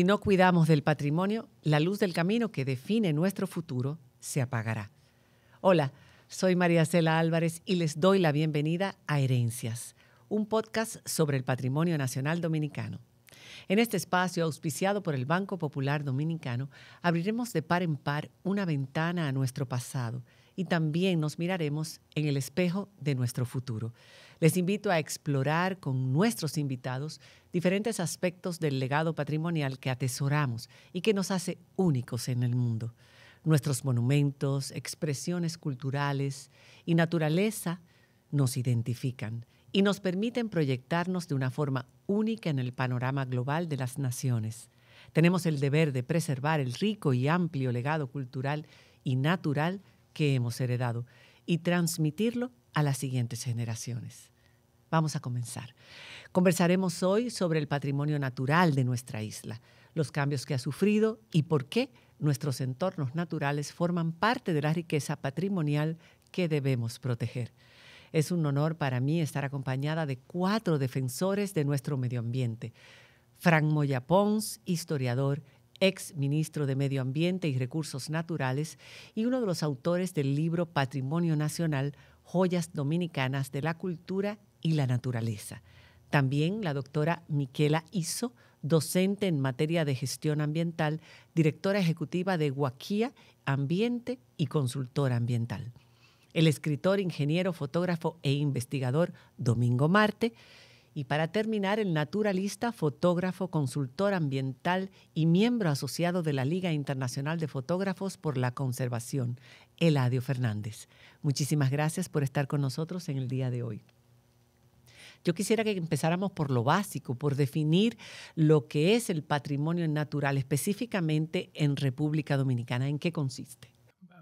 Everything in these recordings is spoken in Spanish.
Si no cuidamos del patrimonio, la luz del camino que define nuestro futuro se apagará. Hola, soy María Cela Álvarez y les doy la bienvenida a Herencias, un podcast sobre el patrimonio nacional dominicano. En este espacio, auspiciado por el Banco Popular Dominicano, abriremos de par en par una ventana a nuestro pasado y también nos miraremos en el espejo de nuestro futuro. Les invito a explorar con nuestros invitados diferentes aspectos del legado patrimonial que atesoramos y que nos hace únicos en el mundo. Nuestros monumentos, expresiones culturales y naturaleza nos identifican y nos permiten proyectarnos de una forma única en el panorama global de las naciones. Tenemos el deber de preservar el rico y amplio legado cultural y natural que hemos heredado y transmitirlo a las siguientes generaciones. Vamos a comenzar. Conversaremos hoy sobre el patrimonio natural de nuestra isla, los cambios que ha sufrido y por qué nuestros entornos naturales forman parte de la riqueza patrimonial que debemos proteger. Es un honor para mí estar acompañada de cuatro defensores de nuestro medio ambiente. Frank Moya Pons, historiador, ex ministro de Medio Ambiente y Recursos Naturales y uno de los autores del libro Patrimonio Nacional, Joyas Dominicanas de la Cultura y la naturaleza. También la doctora Miquela Iso, docente en materia de gestión ambiental, directora ejecutiva de Guaquía Ambiente y consultora ambiental. El escritor, ingeniero, fotógrafo e investigador Domingo Marte. Y para terminar, el naturalista, fotógrafo, consultor ambiental y miembro asociado de la Liga Internacional de Fotógrafos por la Conservación, Eladio Fernández. Muchísimas gracias por estar con nosotros en el día de hoy. Yo quisiera que empezáramos por lo básico, por definir lo que es el patrimonio natural, específicamente en República Dominicana. ¿En qué consiste?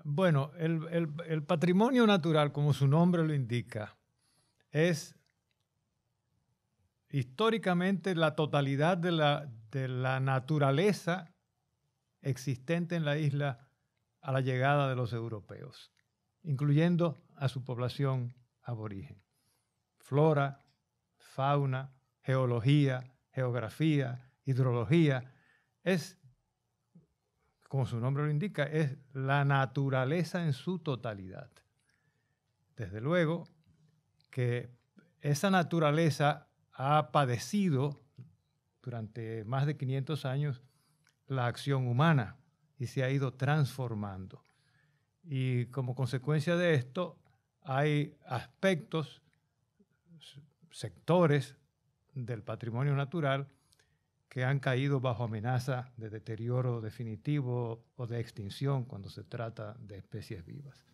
Bueno, el, patrimonio natural, como su nombre lo indica, es históricamente la totalidad de la, de la naturaleza existente en la isla a la llegada de los europeos, incluyendo a su población aborigen. Flora, fauna, geología, geografía, hidrología. Es, como su nombre lo indica, es la naturaleza en su totalidad. Desde luego que esa naturaleza ha padecido durante más de 500 años la acción humana y se ha ido transformando. Y como consecuencia de esto, hay aspectos sectores del patrimonio natural que han caído bajo amenaza de deterioro definitivo o de extinción cuando se trata de especies vivas.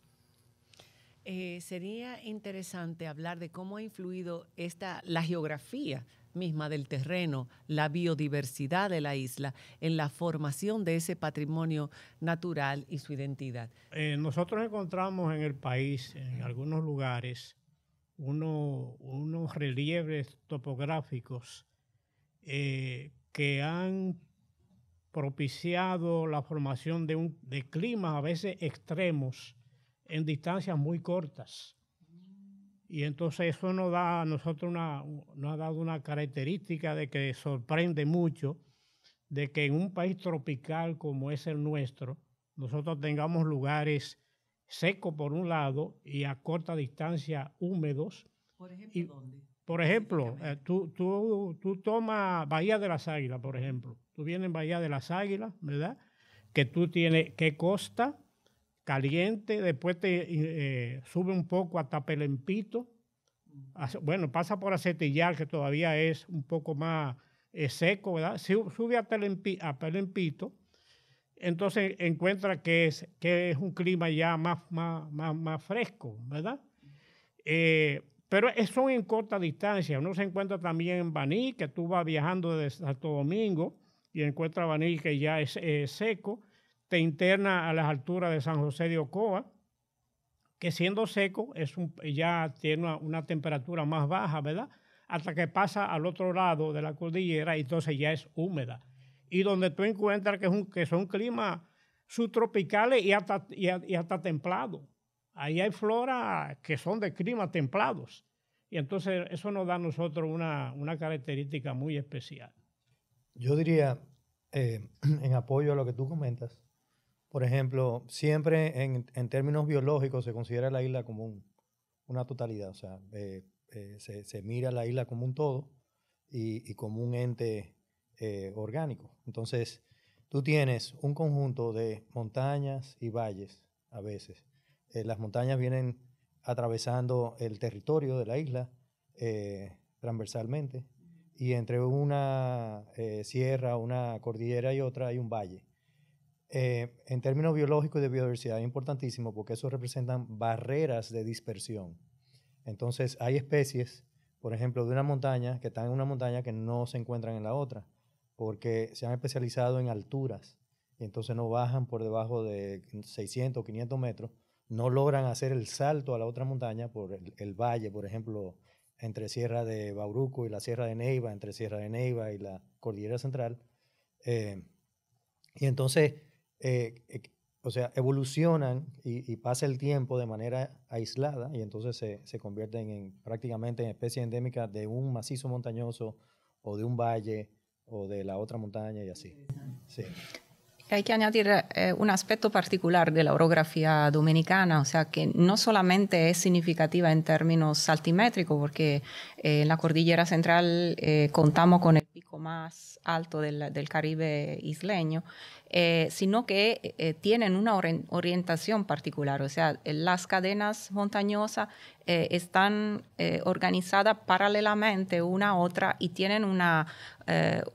Eh, sería interesante hablar de cómo ha influido esta, la geografía misma del terreno, la biodiversidad de la isla, en la formación de ese patrimonio natural y su identidad. Eh, nosotros encontramos en el país, en algunos lugares, unos relieves topográficos eh, que han propiciado la formación de, un, de climas a veces extremos en distancias muy cortas. Y entonces eso nos da nosotros ha dado una característica de que sorprende mucho de que en un país tropical como es el nuestro, nosotros tengamos lugares seco por un lado y a corta distancia húmedos. Por ejemplo, Por ejemplo, eh, tú, tomas Bahía de las Águilas, por ejemplo. Tú vienes en Bahía de las Águilas, ¿verdad? Que tú tienes que costa caliente, después te eh, sube un poco hasta Pelempito. Mm. Bueno, pasa por Acetillar, que todavía es un poco más eh, seco, ¿verdad? Sube a, a Pelempito entonces encuentra que es, que es un clima ya más, más, fresco, ¿verdad? Eh, pero son en corta distancia. Uno se encuentra también en Baní, que tú vas viajando desde Santo Domingo y encuentra Baní que ya es seco. Te interna a las alturas de San José de Ocoa, que siendo seco es ya tiene una temperatura más baja, ¿verdad? Hasta que pasa al otro lado de la cordillera y entonces ya es húmeda y donde tú encuentras que, que son climas subtropicales y hasta, y, hasta templados. Ahí hay flora que son de climas templados. Y entonces eso nos da a nosotros una, característica muy especial. Yo diría, eh, en apoyo a lo que tú comentas, por ejemplo, siempre en, términos biológicos se considera la isla como una totalidad, o sea, eh, eh, se, se, mira la isla como un todo y como un ente eh, orgánico. Entonces, tú tienes un conjunto de montañas y valles a veces. Eh, las montañas vienen atravesando el territorio de la isla eh, transversalmente y entre una sierra, una cordillera y otra hay un valle. en términos biológicos de biodiversidad es importantísimo porque eso representan barreras de dispersión. Entonces hay especies, por ejemplo, de una montaña que están en una montaña que no se encuentran en la otra porque se han especializado en alturas y entonces no bajan por debajo de 600 o 500 metros, no logran hacer el salto a la otra montaña por el, valle, por ejemplo, entre Sierra de Bauruco y la Sierra de Neiva, entre Sierra de Neiva y la Cordillera Central. Eh, y entonces, eh, eh, o sea, evolucionan y, y, pasa el tiempo de manera aislada y entonces se, se convierten en, prácticamente en especies endémicas de un macizo montañoso o de un valle o de la otra montaña y así. Sí. Hay que añadir eh, un aspecto particular de la orografía dominicana, o sea que no solamente es significativa en términos altimétricos, porque eh, en la cordillera central eh, contamos con el pico más alto del, del Caribe isleño, eh, sino que eh, tienen una orientación particular. O sea, eh, las cadenas montañosas están organizadas paralelamente una a otra y tienen una,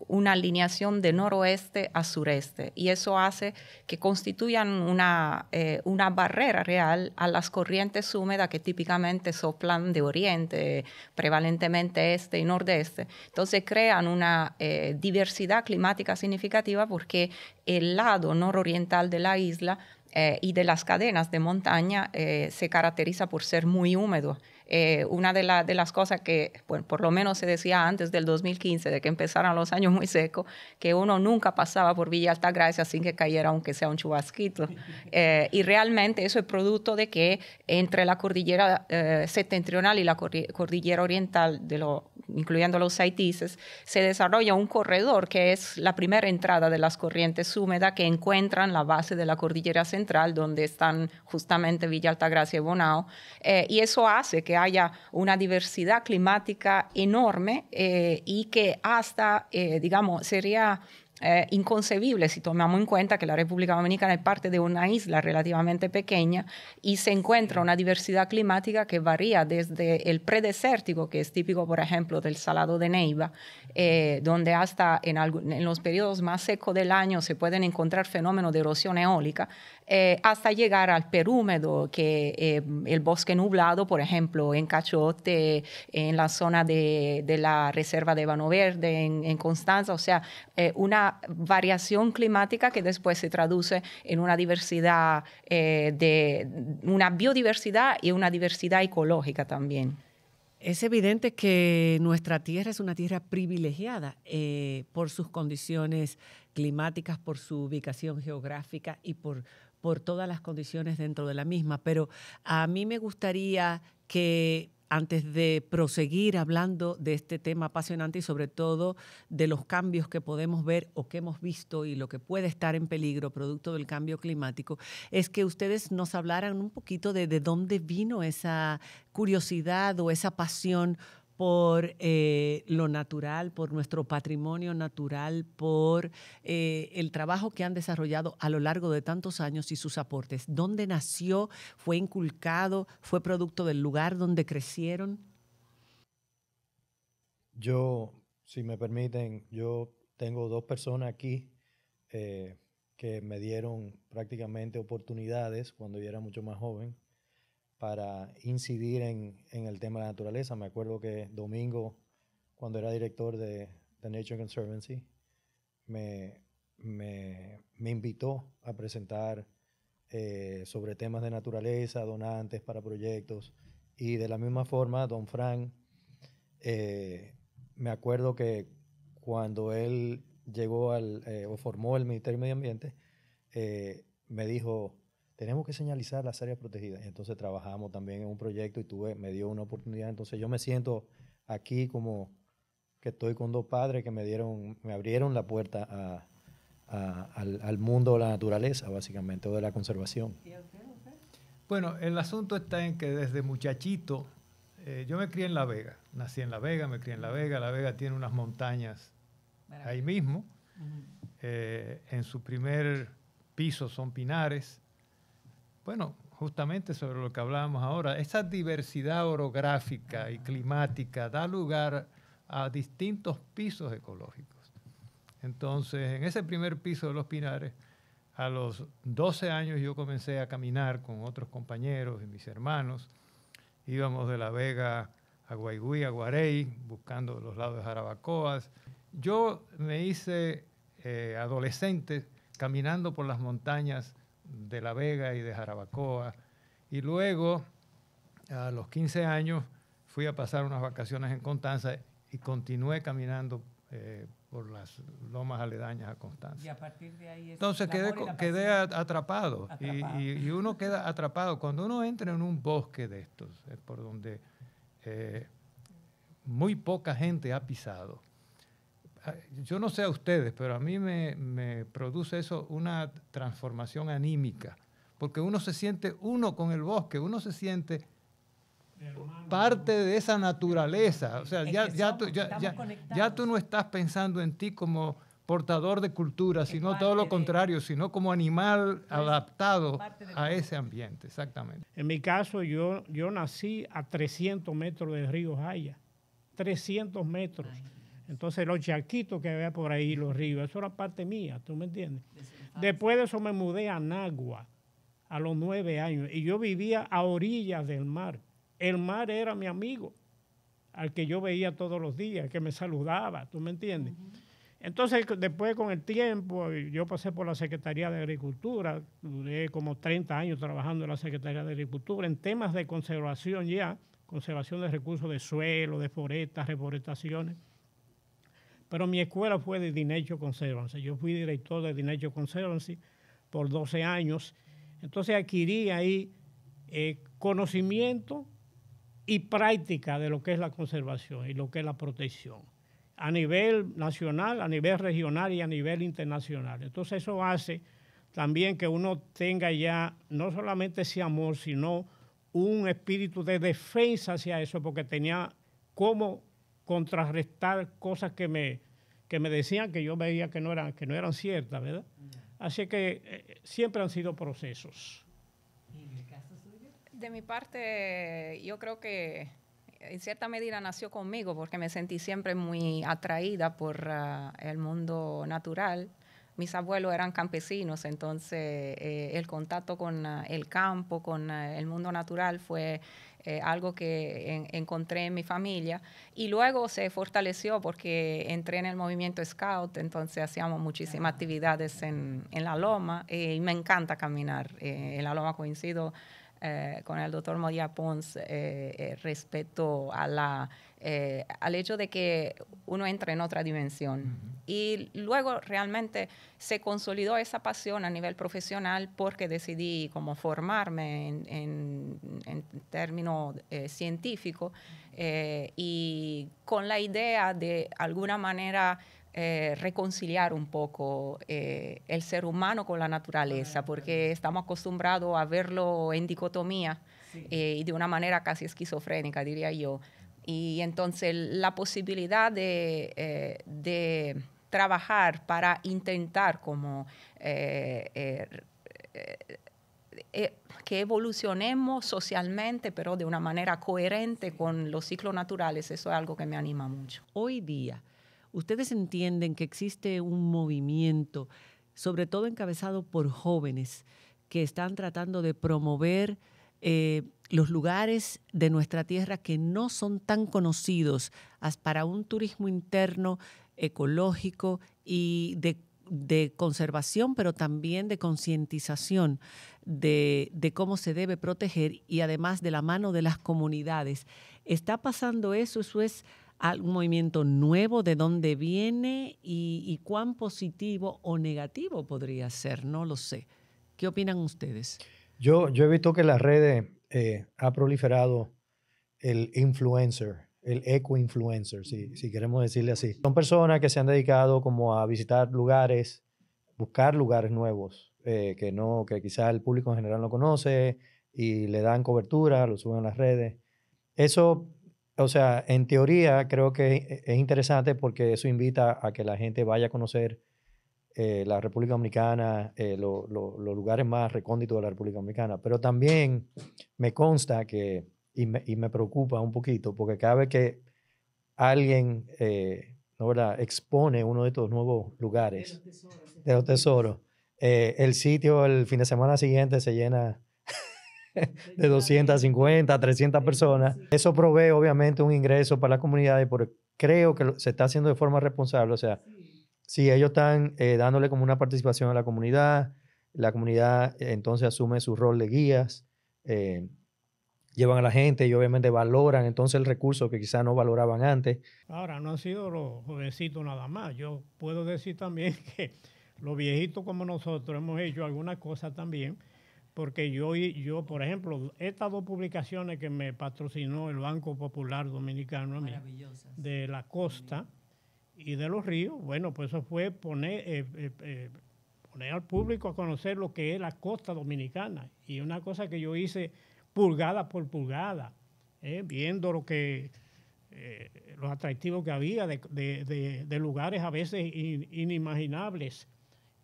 una alineación de noroeste a sureste. Y eso hace que constituyan una, una barrera real a las corrientes húmedas que típicamente soplan de oriente, prevalentemente este y nordeste. Entonces crean una diversidad climática significativa porque el lado nororiental de la isla eh, y de las cadenas de montaña eh, se caracteriza por ser muy húmedo. Eh, una de, de, las cosas que, bueno, por lo menos se decía antes del 2015, de que empezaran los años muy secos, que uno nunca pasaba por Villa Altagracia sin que cayera aunque sea un chubasquito. Eh, y realmente eso es producto de que entre la cordillera eh, septentrional y la cordillera oriental, de lo, incluyendo los haitises, se desarrolla un corredor que es la primera entrada de las corrientes húmedas que encuentran la base de la cordillera central, donde están justamente Villa Altagracia y Bonao. y eso hace que haya una diversidad climática enorme eh, y que hasta, eh, digamos, sería eh, inconcebible si tomamos en cuenta que la República Dominicana es parte de una isla relativamente pequeña y se encuentra una diversidad climática que varía desde el predesértico, que es típico, por ejemplo, del Salado de Neiva, donde hasta en, en, los periodos más secos del año se pueden encontrar fenómenos de erosión eólica, eh, hasta llegar al perúmedo, que eh, el bosque nublado, por ejemplo, en Cachote, en la zona de, la reserva de Bano Verde, en, Constanza, o sea, eh, una variación climática que después se traduce en una diversidad de una biodiversidad y una diversidad ecológica también. Es evidente que nuestra tierra es una tierra privilegiada por sus condiciones climáticas, por su ubicación geográfica y por por todas las condiciones dentro de la misma. Pero a mí me gustaría que antes de proseguir hablando de este tema apasionante y sobre todo de los cambios que podemos ver o que hemos visto y lo que puede estar en peligro producto del cambio climático, es que ustedes nos hablaran un poquito de, de dónde vino esa curiosidad o esa pasión por eh, lo natural, por nuestro patrimonio natural, por eh, el trabajo que han desarrollado a lo largo de tantos años y sus aportes. ¿Dónde nació? ¿Fue inculcado? ¿Fue producto del lugar donde crecieron? Yo, si me permiten, yo tengo dos personas aquí eh, que me dieron prácticamente oportunidades cuando yo era mucho más joven para incidir en, el tema de la naturaleza. Me acuerdo que Domingo, cuando era director de The Nature Conservancy, me, invitó a presentar eh, sobre temas de naturaleza, donantes para proyectos. Y de la misma forma, don Frank, eh, me acuerdo que cuando él llegó al, eh, o formó el Ministerio de Medio Ambiente, me dijo, tenemos que señalizar las áreas protegidas. Entonces trabajamos también en un proyecto y tuve, me dio una oportunidad. Entonces yo me siento aquí como que estoy con dos padres que me dieron, me abrieron la puerta al, mundo de la naturaleza, básicamente, o de la conservación. Bueno, el asunto está en que desde muchachito, eh, yo me crié en La Vega, nací en La Vega, me crié en La Vega, La Vega tiene unas montañas ahí mismo, eh, en su primer piso son pinares, bueno, justamente sobre lo que hablábamos ahora, esa diversidad orográfica y climática da lugar a distintos pisos ecológicos. Entonces, en ese primer piso de los pinares, a los 12 años yo comencé a caminar con otros compañeros y mis hermanos. Íbamos de La Vega a Guayguí, a Guarey, buscando los lados de Jarabacoas. Yo me hice eh, adolescente caminando por las montañas de La Vega y de Jarabacoa. Y luego, a los 15 años, fui a pasar unas vacaciones en Constanza y continué caminando eh, por las lomas aledañas a Constanza. Entonces quedé, quedé atrapado, Y, uno queda atrapado. Cuando uno entra en un bosque de estos, es por donde eh, muy poca gente ha pisado, Ah, yo no sé a ustedes, pero a mí me, produce eso una transformación anímica, porque uno se siente uno con el bosque, uno se siente parte de esa naturaleza. O sea, ya, tú, ya, ya, tú no estás pensando en ti como portador de cultura, sino todo lo contrario, sino como animal adaptado a ese ambiente, exactamente. En mi caso, yo, yo nací a 300 metros del río Jaya, 300 metros. Entonces los charquitos que había por ahí, los ríos, eso era parte mía, ¿tú me entiendes? Después de eso me mudé a Nagua a los nueve años y yo vivía a orillas del mar. El mar era mi amigo, al que yo veía todos los días, que me saludaba, ¿tú me entiendes? Entonces, después con el tiempo, yo pasé por la Secretaría de Agricultura, duré como 30 años trabajando en la Secretaría de Agricultura en temas de conservación ya, conservación de recursos de suelo, de forestas, reforestaciones. Pero mi escuela fue de Dinecho Conservancy. Yo fui director de Dinecho Conservancy por 12 años. Entonces adquirí ahí eh, conocimiento y práctica de lo que es la conservación y lo que es la protección a nivel nacional, a nivel regional y a nivel internacional. Entonces eso hace también que uno tenga ya no solamente ese amor, sino un espíritu de defensa hacia eso, porque tenía cómo contrarrestar cosas que me, que me decían que yo veía que no eran, que no eran ciertas, ¿verdad? Así que eh, siempre han sido procesos. De mi parte, yo creo que en cierta medida nació conmigo porque me sentí siempre muy atraída por ah, el mundo natural mis abuelos eran campesinos, entonces eh, el contacto con ah, el campo, con ah, el mundo natural fue eh, algo que encontré en mi familia y luego se fortaleció porque entré en el movimiento scout, entonces hacíamos muchísimas ah. actividades en, la loma eh, y me encanta caminar. en la loma coincido con el doctor Modia Pons respecto a la eh, al hecho de que uno entra en otra dimensión. Y luego realmente se consolidó esa pasión a nivel profesional porque decidí como formarme en, en, en términos eh, científicos eh, y con la idea de alguna manera reconciliar un poco el ser humano con la naturaleza, ah, porque estamos acostumbrados a verlo en dicotomía y de una manera casi esquizofrénica, diría yo. Y entonces la posibilidad de, eh, trabajar para intentar como eh, eh, que evolucionemos socialmente, pero de una manera coherente con los ciclos naturales, eso es algo que me anima mucho. Hoy día, ustedes entienden que existe un movimiento, sobre todo encabezado por jóvenes, que están tratando de promover los lugares de nuestra tierra que no son tan conocidos para un turismo interno ecológico y de, conservación, pero también de concientización de, cómo se debe proteger y además de la mano de las comunidades. ¿Está pasando eso? ¿Eso es un movimiento nuevo? ¿De dónde viene? ¿Y, cuán positivo o negativo podría ser? No lo sé. ¿Qué opinan ustedes? Yo, yo he visto que las redes eh, ha proliferado el influencer, el eco-influencer, si, queremos decirle así. Son personas que se han dedicado como a visitar lugares, buscar lugares nuevos, eh, que, no, que quizás el público en general no conoce y le dan cobertura, lo suben a las redes. Eso, o sea, en teoría creo que e, e, es interesante porque eso invita a que la gente vaya a conocer eh, la República Dominicana, eh, los lugares más recónditos de la República Dominicana, pero también me consta que, y me, me preocupa un poquito, porque cada vez que alguien eh, expone uno de estos nuevos lugares, de los tesoros, el sitio el fin de semana siguiente se llena de 250, 300 personas. Eso provee obviamente un ingreso para la comunidad y por, creo que se está haciendo de forma responsable, o sea, Sí, ellos están eh, dándole como una participación a la comunidad. La comunidad eh, entonces asume su rol de guías, eh, llevan a la gente y obviamente valoran entonces el recurso que quizás no valoraban antes. Ahora, no han sido los jovencitos nada más. Yo puedo decir también que los viejitos como nosotros hemos hecho algunas cosas también, porque yo, yo, por ejemplo, estas dos publicaciones que me patrocinó el Banco Popular Dominicano de la costa, y de los ríos, bueno, pues eso fue poner, eh, eh, eh, poner al público a conocer lo que es la costa dominicana. Y una cosa que yo hice pulgada por pulgada, viendo lo que... los atractivos que había de, lugares a veces inimaginables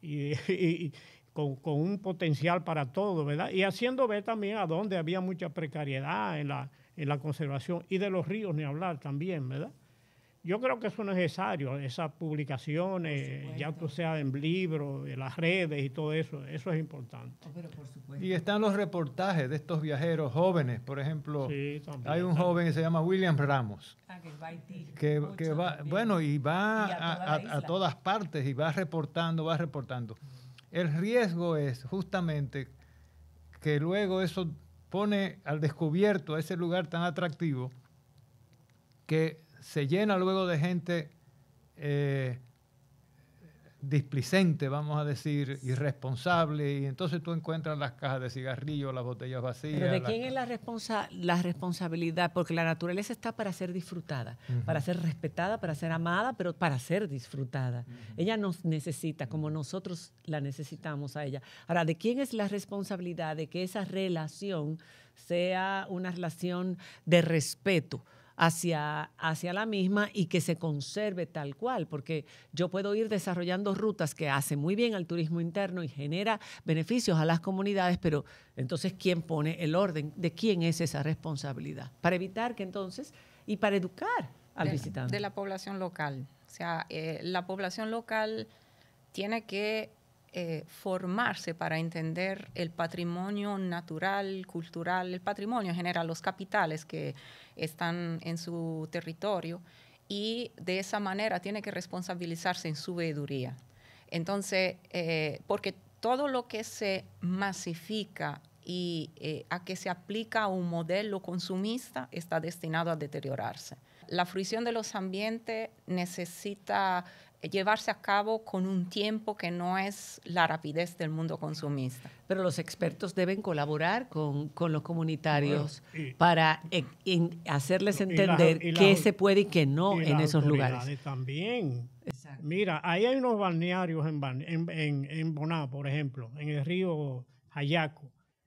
y, con, un potencial para todo, ¿verdad? Y haciendo ver también a dónde había mucha precariedad en la, en la conservación y de los ríos, ni hablar también, ¿verdad? Yo creo que eso es necesario, esas publicaciones, eh, ya que sea en libros, en las redes y todo eso, eso es importante. Oh, y están los reportajes de estos viajeros jóvenes, por ejemplo, hay un joven que se llama William Ramos, ah, que va, bueno, y va a, a, todas partes y va reportando, va reportando. Mm. El riesgo es justamente que luego eso pone al descubierto a ese lugar tan atractivo que se llena luego de gente eh, displicente, vamos a decir, irresponsable, y entonces tú encuentras las cajas de cigarrillos, las botellas vacías. Pero ¿de quién es la, la responsabilidad? Porque la naturaleza está para ser disfrutada, para ser respetada, para ser amada, pero para ser disfrutada. Ella nos necesita como nosotros la necesitamos a ella. Ahora, ¿de quién es la responsabilidad de que esa relación sea una relación de respeto? hacia, hacia la misma y que se conserve tal cual, porque yo puedo ir desarrollando rutas que hacen muy bien al turismo interno y genera beneficios a las comunidades, pero entonces, ¿quién pone el orden? ¿De quién es esa responsabilidad? Para evitar que entonces, y para educar al visitante. De la población local. O sea, eh, la población local tiene que eh, formarse para entender el patrimonio natural, cultural, el patrimonio en general, los capitales que están en su territorio y de esa manera tiene que responsabilizarse en su veeduría. Entonces, eh, porque todo lo que se masifica y eh, a que se aplica un modelo consumista está destinado a deteriorarse. La fruición de los ambientes necesita llevarse a cabo con un tiempo que no es la rapidez del mundo consumista. Pero los expertos deben colaborar con, los comunitarios para eh, hacerles entender qué se puede y qué no en esos lugares. También. Mira, ahí hay unos balnearios en, en, en, en Boná, por ejemplo, en el río Hayaco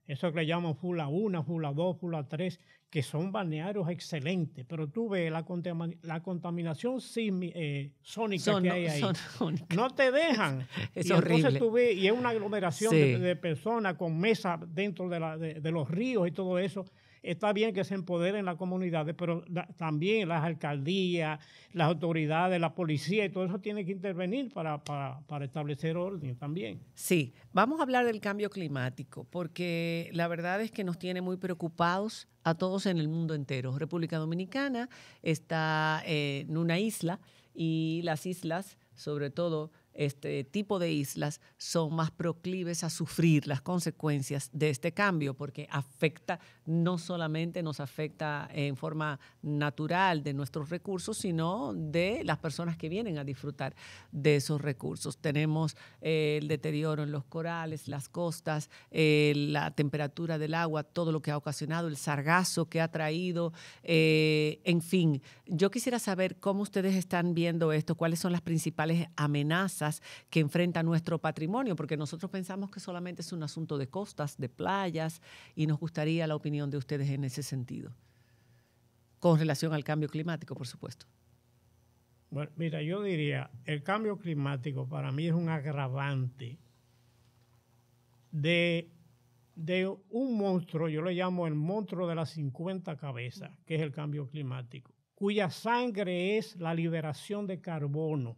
eso que le llaman Fula 1, Fula 2, Fula 3, que son balnearios excelentes, pero tú ves la, contaminación eh, sónica que hay ahí. No te dejan. y Entonces y es una aglomeración de, personas con mesas dentro de, la, de los ríos y todo eso está bien que se empoderen las comunidades, pero también las alcaldías, las autoridades, la policía y todo eso tiene que intervenir para, para, establecer orden también. Sí, vamos a hablar del cambio climático, porque la verdad es que nos tiene muy preocupados a todos en el mundo entero. República Dominicana está eh, en una isla y las islas, sobre todo este tipo de islas son más proclives a sufrir las consecuencias de este cambio, porque afecta, no solamente nos afecta en forma natural de nuestros recursos, sino de las personas que vienen a disfrutar de esos recursos. Tenemos eh, el deterioro en los corales, las costas, eh, la temperatura del agua, todo lo que ha ocasionado, el sargazo que ha traído, eh, en fin. Yo quisiera saber cómo ustedes están viendo esto, cuáles son las principales amenazas que enfrenta nuestro patrimonio, porque nosotros pensamos que solamente es un asunto de costas, de playas, y nos gustaría la opinión de ustedes en ese sentido, con relación al cambio climático, por supuesto. Bueno, mira, yo diría, el cambio climático para mí es un agravante de, un monstruo, yo lo llamo el monstruo de las 50 cabezas, que es el cambio climático, cuya sangre es la liberación de carbono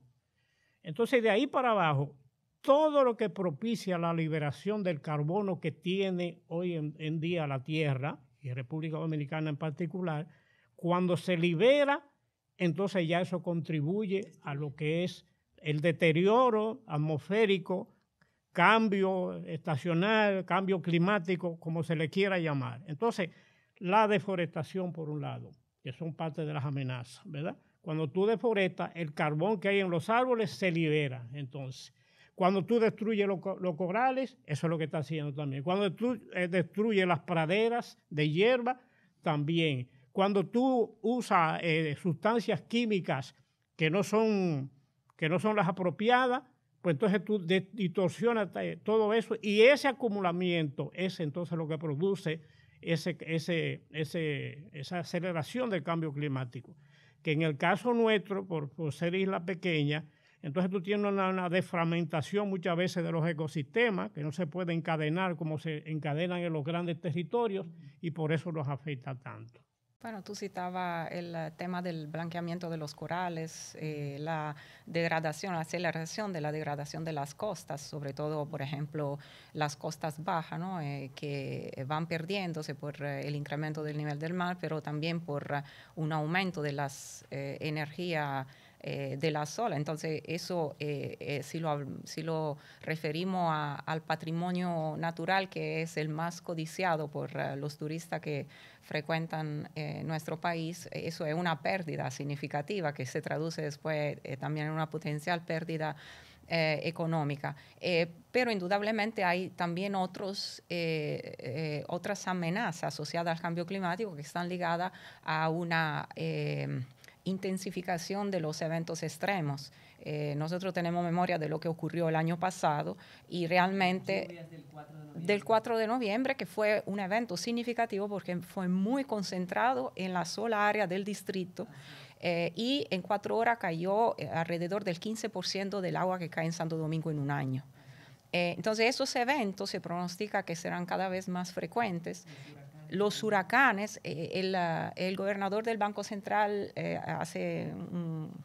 entonces, de ahí para abajo, todo lo que propicia la liberación del carbono que tiene hoy en, día la Tierra, y República Dominicana en particular, cuando se libera, entonces ya eso contribuye a lo que es el deterioro atmosférico, cambio estacional, cambio climático, como se le quiera llamar. Entonces, la deforestación por un lado, que son parte de las amenazas, ¿verdad? Cuando tú deforestas, el carbón que hay en los árboles se libera. Entonces, cuando tú destruyes los, los corales, eso es lo que está haciendo también. Cuando tú eh, destruyes las praderas de hierba, también. Cuando tú usas eh, sustancias químicas que no son, que no son las apropiadas, pues entonces tú distorsionas eh, todo eso y ese acumulamiento es entonces lo que produce ese, esa aceleración del cambio climático que en el caso nuestro, por, ser isla pequeña, entonces tú tienes una, defragmentación muchas veces de los ecosistemas que no se puede encadenar como se encadenan en los grandes territorios y por eso nos afecta tanto. Bueno, tú citabas el eh, tema del blanqueamiento de los corales, eh, la degradación, la aceleración de la degradación de las costas, sobre todo, por ejemplo, las costas bajas, ¿no? Eh, que van perdiéndose por el incremento del nivel del mar, pero también por un aumento de las energía energías eh, de la sola. Entonces, eso, eh, eh, si, lo, si lo referimos al patrimonio natural, que es el más codiciado por los turistas que frecuentan nuestro país, eso es una pérdida significativa que se traduce después también en una potencial pérdida económica. pero indudablemente hay también otros, otras amenazas asociadas al cambio climático que están ligadas a una intensificación de los eventos extremos. Eh, nosotros tenemos memoria de lo que ocurrió el año pasado y realmente del 4, de noviembre, que fue un evento significativo porque fue muy concentrado en la sola área del distrito. Eh, y en cuatro horas cayó eh, alrededor del 15% del agua que cae en Santo Domingo en un año. entonces, esos eventos se pronostica que serán cada vez más frecuentes los huracanes, eh, el, gobernador del Banco Central eh, hace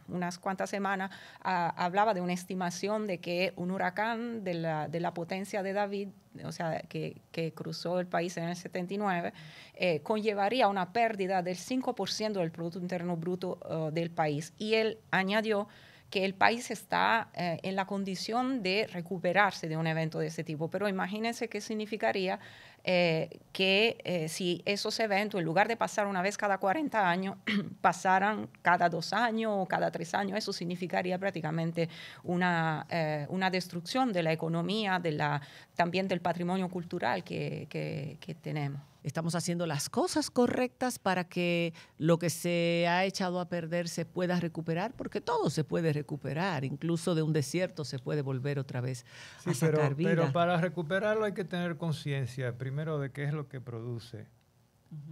unas cuantas semanas ah, hablaba de una estimación de que un huracán de la, de la potencia de David, o sea, que, cruzó el país en el 79, eh, conllevaría una pérdida del 5% del Producto Interno Bruto oh, del país. Y él añadió que el país está en la condición de recuperarse de un evento de ese tipo. Pero imagínense qué significaría eh, que eh, si esos eventos, en lugar de pasar una vez cada 40 años, pasaran cada dos años o cada tres años, eso significaría prácticamente una, eh, una destrucción de la economía, de la, también del patrimonio cultural que, que, tenemos estamos haciendo las cosas correctas para que lo que se ha echado a perder se pueda recuperar, porque todo se puede recuperar, incluso de un desierto se puede volver otra vez a sacar pero, vida. Pero para recuperarlo hay que tener conciencia, primero primero de qué es lo que produce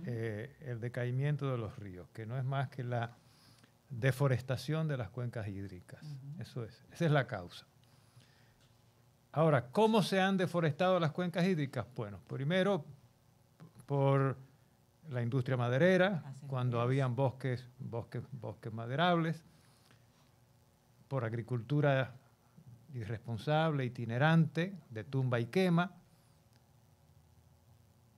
eh, el decaimiento de los ríos, que no es más que la deforestación de las cuencas hídricas. Eso es, esa es la causa. Ahora, ¿cómo se han deforestado las cuencas hídricas? Bueno, primero por la industria maderera, cuando habían bosques, bosques, bosques maderables, por agricultura irresponsable, itinerante, de tumba y quema,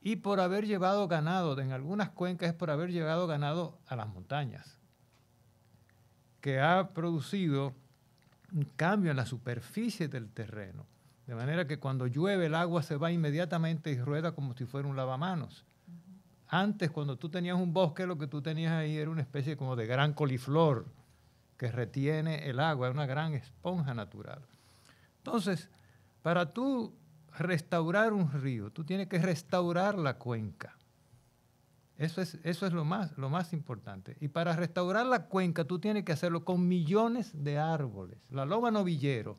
y por haber llevado ganado, en algunas cuencas es por haber llevado ganado a las montañas, que ha producido un cambio en la superficie del terreno, de manera que cuando llueve el agua se va inmediatamente y rueda como si fuera un lavamanos. Antes, cuando tú tenías un bosque, lo que tú tenías ahí era una especie como de gran coliflor que retiene el agua, una gran esponja natural. Entonces, para tú restaurar un río, tú tienes que restaurar la cuenca. Eso es, eso es lo, más, lo más importante. Y para restaurar la cuenca, tú tienes que hacerlo con millones de árboles. La Loma novillero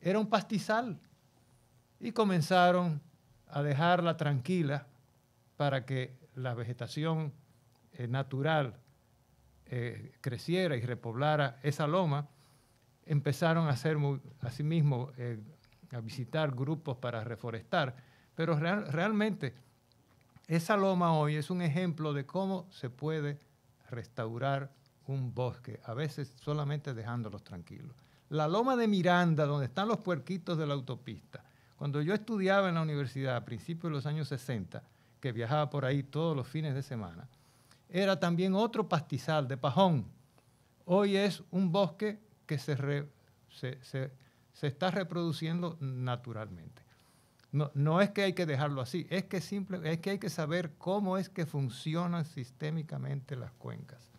era un pastizal y comenzaron a dejarla tranquila para que la vegetación eh, natural eh, creciera y repoblara esa loma, empezaron a hacer asimismo eh, a visitar grupos para reforestar, pero realmente esa loma hoy es un ejemplo de cómo se puede restaurar un bosque, a veces solamente dejándolos tranquilos. La loma de Miranda, donde están los puerquitos de la autopista. Cuando yo estudiaba en la universidad a principios de los años 60, que viajaba por ahí todos los fines de semana, era también otro pastizal de pajón. Hoy es un bosque que se, se se está reproduciendo naturalmente. No, no, es que hay que dejarlo así, es que, simple, es que hay que saber cómo es que funcionan sistémicamente las cuencas.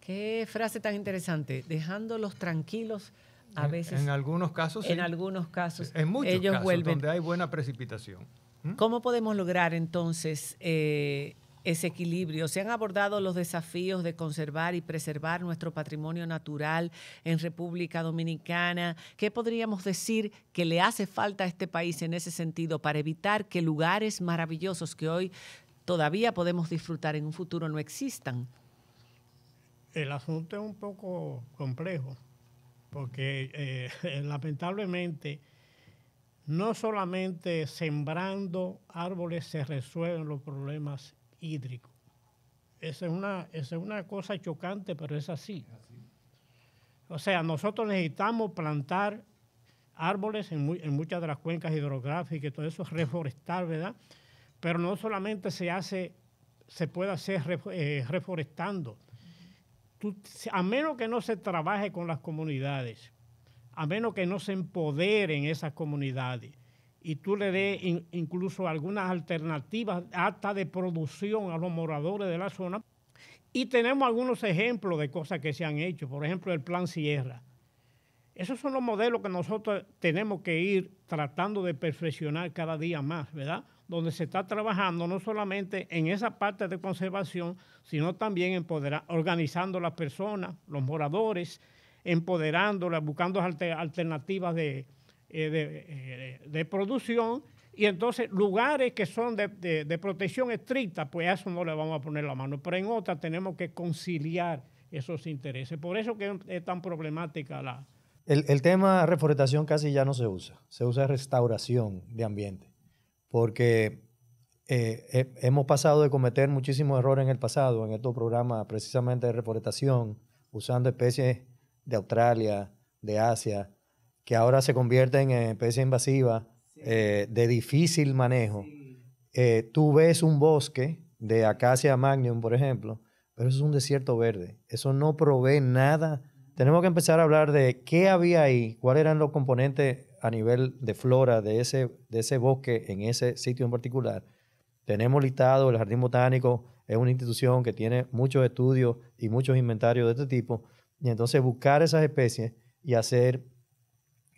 Qué frase tan interesante, dejándolos tranquilos a veces. En, algunos casos. En algunos casos. En muchos casos, donde hay buena precipitación. ¿Mm? ¿Cómo podemos lograr entonces eh, ese equilibrio. Se han abordado los desafíos de conservar y preservar nuestro patrimonio natural en República Dominicana. ¿Qué podríamos decir que le hace falta a este país en ese sentido para evitar que lugares maravillosos que hoy todavía podemos disfrutar en un futuro no existan? El asunto es un poco complejo, porque eh, lamentablemente no solamente sembrando árboles se resuelven los problemas hídrico. Esa es una, es una cosa chocante, pero es así. O sea, nosotros necesitamos plantar árboles en, muchas de las cuencas hidrográficas y todo eso, reforestar, ¿verdad? Pero no solamente se hace, se puede hacer eh, reforestando. a menos que no se trabaje con las comunidades, a menos que no se empoderen esas comunidades, y tú le des incluso algunas alternativas hasta de producción a los moradores de la zona. Y tenemos algunos ejemplos de cosas que se han hecho, por ejemplo el plan Sierra. Esos son los modelos que nosotros tenemos que ir tratando de perfeccionar cada día más, ¿verdad? Donde se está trabajando no solamente en esa parte de conservación, sino también organizando las personas, los moradores, empoderándolas, buscando alternativas de, eh, eh, de, producción y entonces lugares que son de, protección estricta, pues a eso no le vamos a poner la mano, pero en otras tenemos que conciliar esos intereses. Por eso que es tan problemática la... El, el tema reforestación casi ya no se usa, se usa restauración de ambiente, porque eh, hemos pasado de cometer muchísimos errores en el pasado, en estos programas precisamente de reforestación, usando especies de Australia, de Asia, que ahora se convierte en especie invasiva eh, de difícil manejo. Eh, tú ves un bosque de acacia magnum, por ejemplo, pero eso es un desierto verde. Eso no provee nada. Tenemos que empezar a hablar de qué había ahí, cuáles eran los componentes a nivel de flora de ese, de ese bosque en ese sitio en particular. Tenemos listado el Jardín Botánico, es una institución que tiene muchos estudios y muchos inventarios de este tipo, y entonces buscar esas especies y hacer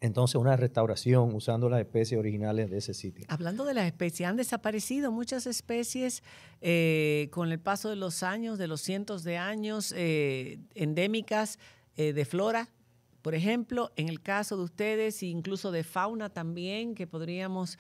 entonces una restauración usando las especies originales de ese sitio. Hablando de las especies, han desaparecido muchas especies eh, con el paso de los años, de los cientos de años, eh, endémicas eh, de flora, por ejemplo, en el caso de ustedes, e incluso de fauna también, que podríamos,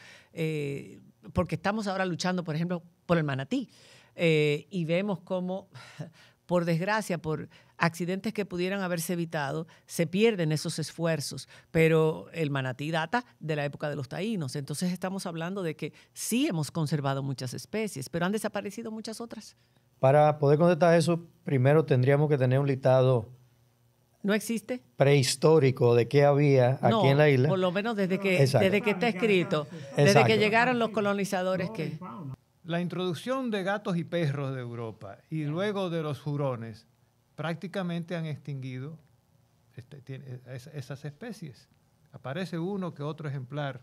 porque estamos ahora luchando, por ejemplo, por el manatí, y vemos cómo, por desgracia, por accidentes que pudieran haberse evitado, se pierden esos esfuerzos, pero el manatí data de la época de los taínos, entonces estamos hablando de que sí hemos conservado muchas especies, pero han desaparecido muchas otras. Para poder contestar eso, primero tendríamos que tener un listado ¿No existe? Prehistórico de qué había aquí en la isla. Por lo menos desde que, desde que está escrito, desde que llegaron los colonizadores La introducción de gatos y perros de Europa y luego de los jurones prácticamente han extinguido este, esas especies. Aparece uno que otro ejemplar,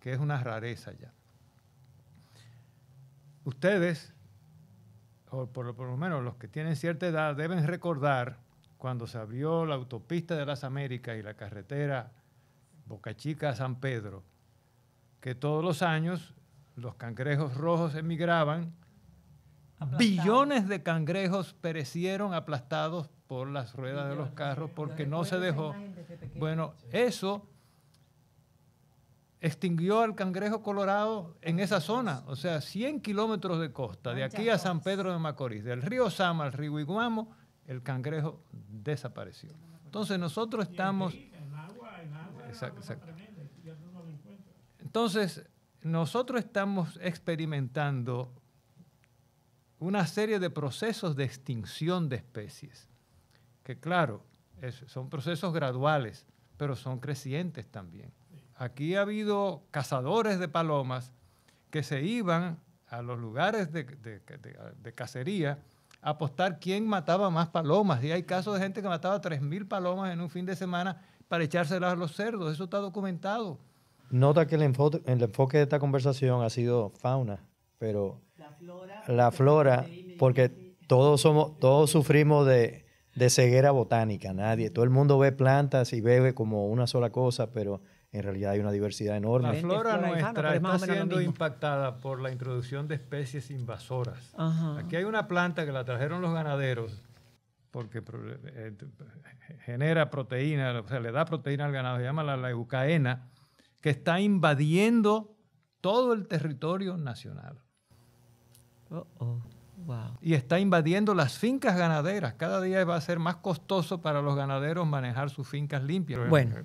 que es una rareza ya. Ustedes, o por, por lo menos los que tienen cierta edad, deben recordar cuando se abrió la autopista de las Américas y la carretera Boca Chica a San Pedro, que todos los años los cangrejos rojos emigraban Billones de cangrejos perecieron aplastados por las ruedas de los carros porque no se dejó. Bueno, eso extinguió al cangrejo colorado en esa zona, o sea, 100 kilómetros de costa, de aquí a San Pedro de Macorís, del río Sama al río Iguamo, el cangrejo desapareció. Entonces nosotros estamos... Entonces, nosotros estamos experimentando una serie de procesos de extinción de especies, que claro, son procesos graduales, pero son crecientes también. Aquí ha habido cazadores de palomas que se iban a los lugares de, cacería a apostar quién mataba más palomas. Y hay casos de gente que mataba 3.000 palomas en un fin de semana para echárselas a los cerdos. Eso está documentado. Nota que el enfoque de esta conversación ha sido fauna, pero la flora, porque todos somos, todos sufrimos de, ceguera botánica, nadie, todo el mundo ve plantas y bebe como una sola cosa, pero en realidad hay una diversidad enorme. La flora, nuestra está siendo impactada por la introducción de especies invasoras. Aquí hay una planta que la trajeron los ganaderos porque eh, genera proteína, o sea, le da proteína al ganado, se llama la eucaena, que está invadiendo todo el territorio nacional. Y está invadiendo las fincas ganaderas. Cada día va a ser más costoso para los ganaderos manejar sus fincas limpias. Bueno,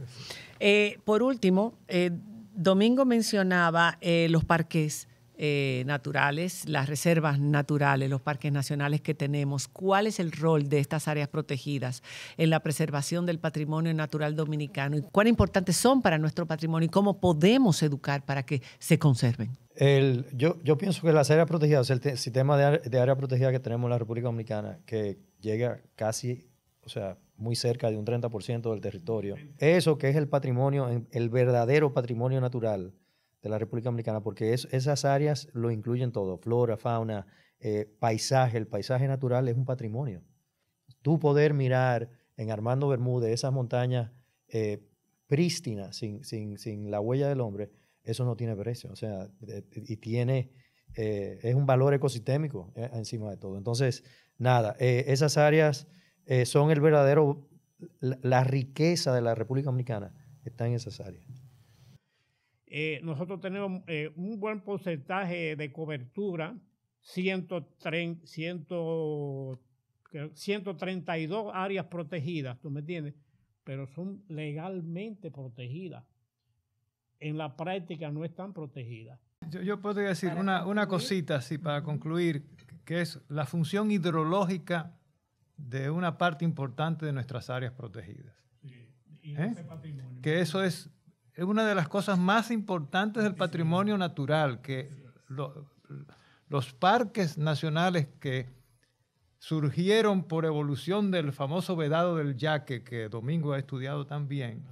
eh, por último, eh, Domingo mencionaba eh, los parques. Eh, naturales, las reservas naturales, los parques nacionales que tenemos, cuál es el rol de estas áreas protegidas en la preservación del patrimonio natural dominicano y cuán importantes son para nuestro patrimonio y cómo podemos educar para que se conserven. yo, yo pienso que las áreas protegidas, el, sistema de, áreas área protegida que tenemos en la República Dominicana, que llega casi, o sea, muy cerca de un 30% del territorio, eso que es el patrimonio, el verdadero patrimonio natural, de la República Dominicana, porque esas áreas lo incluyen todo, flora, fauna, eh, paisaje, el paisaje natural es un patrimonio. Tú poder mirar en Armando Bermúdez esas montañas eh, prístinas, sin, sin, sin, la huella del hombre, eso no tiene precio, o sea, eh, y tiene, es un valor ecosistémico encima de todo. Entonces, nada, esas áreas son el verdadero, la, la riqueza de la República Dominicana está en esas áreas. Eh, nosotros tenemos eh, un buen porcentaje de cobertura, 130, 132 áreas protegidas, ¿tú me entiendes? Pero son legalmente protegidas. En la práctica no están protegidas. Yo, yo puedo decir una, cosita así para concluir, que es la función hidrológica de una parte importante de nuestras áreas protegidas. Sí, y ¿Eh? patrimonio. Que eso es es una de las cosas más importantes del patrimonio natural, que los parques nacionales que surgieron por evolución del famoso vedado del yaque, que Domingo ha estudiado también,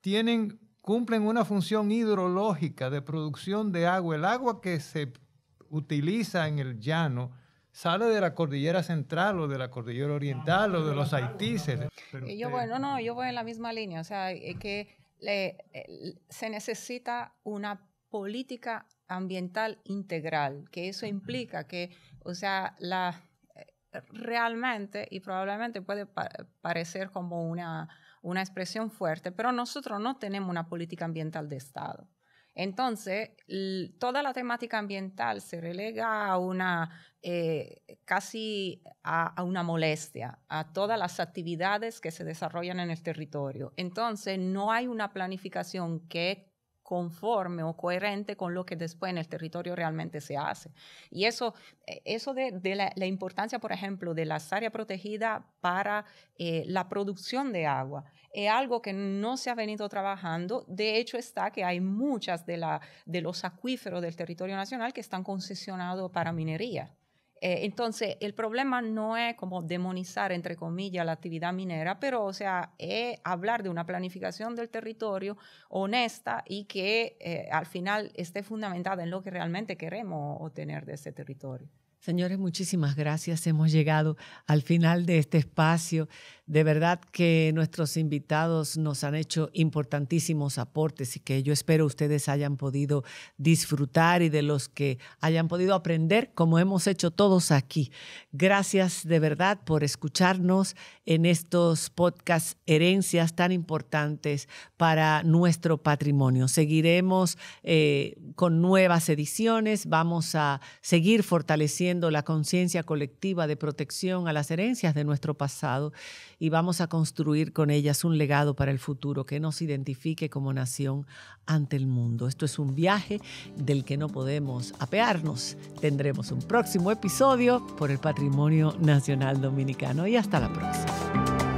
tienen, cumplen una función hidrológica de producción de agua. El agua que se utiliza en el llano sale de la cordillera central o de la cordillera oriental o de los haitíes. Yo no, yo voy en la misma línea, o sea, es eh, que se necesita una política ambiental integral, que eso implica que, o sea, eh, realmente y probablemente puede parecer como una, una expresión fuerte, pero nosotros no tenemos una política ambiental de Estado. Entonces, toda la temática ambiental se relega a una eh, casi a, una molestia, a todas las actividades que se desarrollan en el territorio. Entonces, no hay una planificación que conforme o coherente con lo que después en el territorio realmente se hace. Y eso, eh, de, la, importancia, por ejemplo, de las áreas protegidas para eh, la producción de agua, es algo que no se ha venido trabajando. De hecho, está que hay muchas de los acuíferos del territorio nacional que están concesionados para minería. Eh, entonces, el problema no es como demonizar, entre comillas, la actividad minera, pero, o sea, es hablar de una planificación del territorio honesta y que eh, al final esté fundamentada en lo que realmente queremos obtener de ese territorio. Señores, muchísimas gracias. Hemos llegado al final de este espacio. De verdad que nuestros invitados nos han hecho importantísimos aportes y que yo espero ustedes hayan podido disfrutar y de los que hayan podido aprender como hemos hecho todos aquí. Gracias de verdad por escucharnos en estos podcast herencias tan importantes para nuestro patrimonio. Seguiremos eh, con nuevas ediciones. Vamos a seguir fortaleciendo la conciencia colectiva de protección a las herencias de nuestro pasado y vamos a construir con ellas un legado para el futuro que nos identifique como nación ante el mundo. Esto es un viaje del que no podemos apearnos. Tendremos un próximo episodio por el Patrimonio Nacional Dominicano y hasta la próxima.